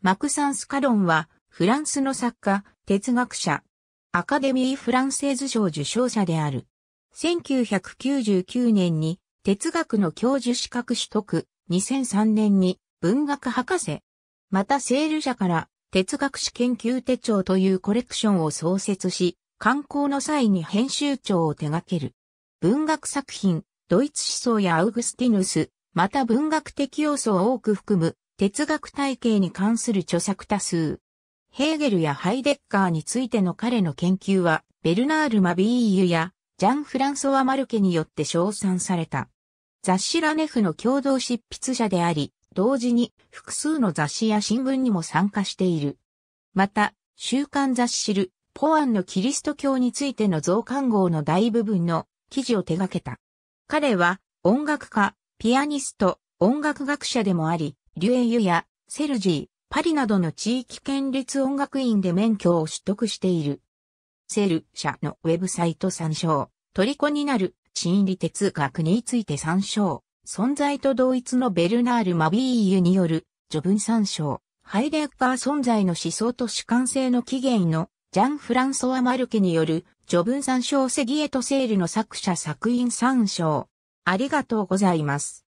マクサン・スカロンは、フランスの作家、哲学者、アカデミー・フランセーズ賞受賞者である。1999年に哲学の教授資格取得、2003年に文学博士。またセール社から哲学史研究手帳というコレクションを創設し、観光の際に編集長を手掛ける。文学作品、ドイツ思想やアウグスティヌス、また文学的要素を多く含む哲学体系に関する著作多数。ヘーゲルやハイデッカーについての彼の研究は、ベルナール・マビーユや、ジャン・フランソワ・マルケによって称賛された。雑誌ラネフの共同執筆者であり、同時に複数の雑誌や新聞にも参加している。また、週刊雑誌ル、ポアンのキリスト教についての増刊号の大部分の記事を手掛けた。彼は音楽家、ピアニスト、音楽学者でもあり、リュエユやセルジー、パリなどの地域県立音楽院で免許を取得している。セル社のウェブサイト参照。虜になる心理哲学について参照。存在と同一のベルナール・マビーユによる序文参照。ハイデッパー存在の思想と主観性の起源のジャン・フランソワ・マルケによる序文参照セギエト・セールの作者作品参照。ありがとうございます。